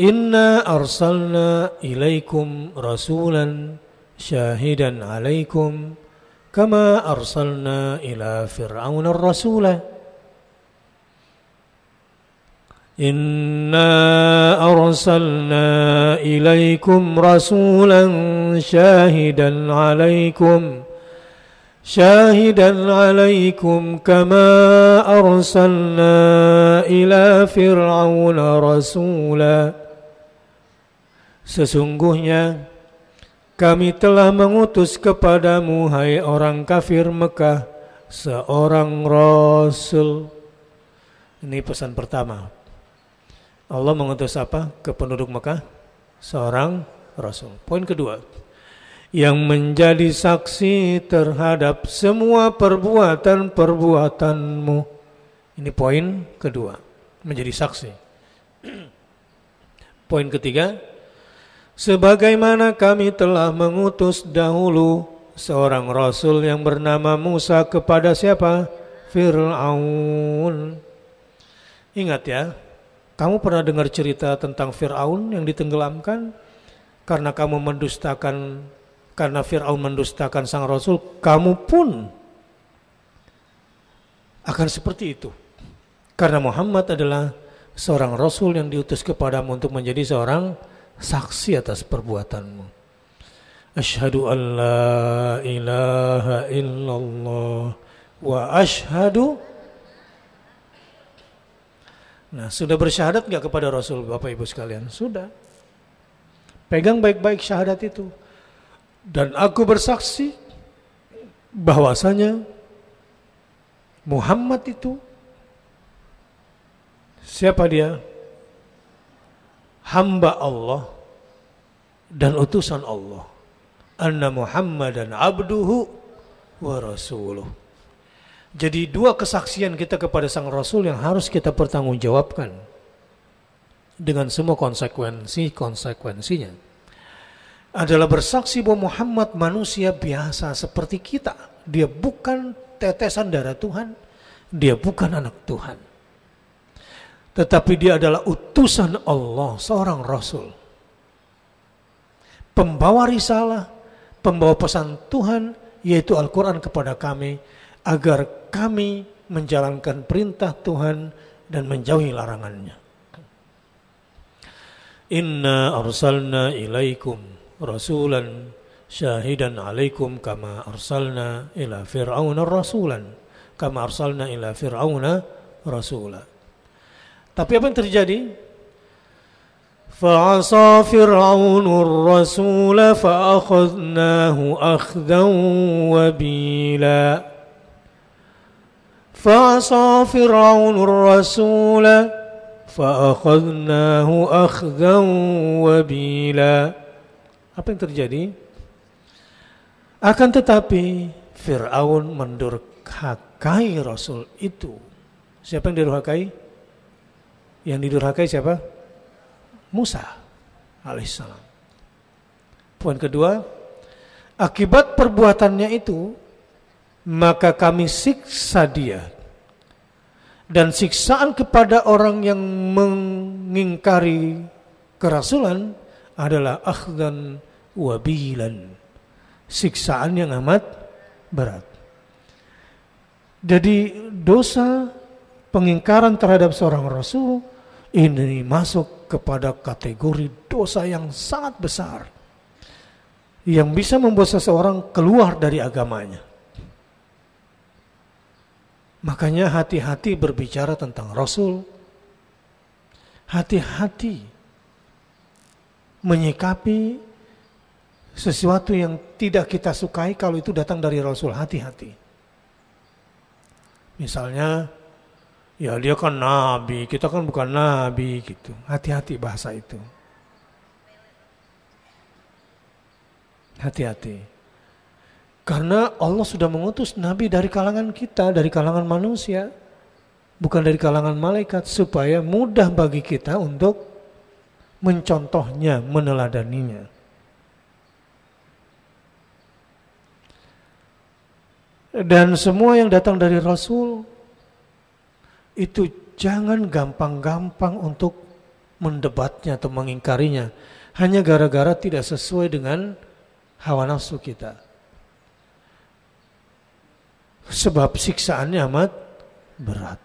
إنا أرسلنا إليكم رسولا شاهدا عليكم كما أرسلنا إلى فرعون الرسول إنا أرسلنا إليكم رسولا شاهدا عليكم شاهدا عليكم كما أرسلنا إلى فرعون رسولا Sesungguhnya kami telah mengutus kepadamu hai orang kafir Mekah seorang rasul. Ini pesan pertama. Allah mengutus apa ke penduduk Mekah? Seorang rasul. Poin kedua, yang menjadi saksi terhadap semua perbuatan-perbuatanmu. Ini poin kedua, menjadi saksi. poin ketiga, Sebagaimana kami telah mengutus dahulu seorang rasul yang bernama Musa kepada siapa? Fir'aun. Ingat ya, kamu pernah dengar cerita tentang Fir'aun yang ditenggelamkan? Karena kamu mendustakan, karena Fir'aun mendustakan sang rasul, kamu pun akan seperti itu. Karena Muhammad adalah seorang rasul yang diutus kepadamu untuk menjadi seorang saksi atas perbuatanmu. Ashadu an la ilaha illallah wa ashadu Nah, sudah bersyahadat nggak kepada Rasul Bapak Ibu sekalian? Sudah. Pegang baik-baik syahadat itu. Dan aku bersaksi bahwasanya Muhammad itu siapa dia? Hamba Allah dan utusan Allah anna dan abduhu wa rasuluh. Jadi dua kesaksian kita kepada sang rasul yang harus kita pertanggungjawabkan dengan semua konsekuensi-konsekuensinya adalah bersaksi bahwa Muhammad manusia biasa seperti kita. Dia bukan tetesan darah Tuhan, dia bukan anak Tuhan. Tetapi dia adalah utusan Allah, seorang rasul pembawa risalah, pembawa pesan Tuhan yaitu Al-Quran kepada kami agar kami menjalankan perintah Tuhan dan menjauhi larangannya. Inna arsalna ilaikum rasulan syahidan alaikum kama arsalna ila fir'auna rasulan kama arsalna ila fir'auna rasulan. Tapi apa yang terjadi? فعصى فرعون الرسول فأخذناه أخذا وبيلا فعصى فرعون الرسول فأخذناه أخذا وبيلا Apa yang terjadi? Akan tetapi Fir'aun mendurhakai Rasul itu. Siapa yang didurhakai? Yang didurhakai siapa? Musa alaihissalam. Poin kedua, akibat perbuatannya itu maka kami siksa dia dan siksaan kepada orang yang mengingkari kerasulan adalah akhdan wabilan siksaan yang amat berat jadi dosa pengingkaran terhadap seorang rasul ini masuk kepada kategori dosa yang sangat besar yang bisa membuat seseorang keluar dari agamanya. Makanya hati-hati berbicara tentang Rasul. Hati-hati menyikapi sesuatu yang tidak kita sukai kalau itu datang dari Rasul. Hati-hati. Misalnya Ya dia kan nabi, kita kan bukan nabi gitu. Hati-hati bahasa itu. Hati-hati. Karena Allah sudah mengutus nabi dari kalangan kita, dari kalangan manusia, bukan dari kalangan malaikat supaya mudah bagi kita untuk mencontohnya, meneladaninya. Dan semua yang datang dari Rasul itu jangan gampang-gampang untuk mendebatnya atau mengingkarinya hanya gara-gara tidak sesuai dengan hawa nafsu kita. Sebab siksaannya amat berat.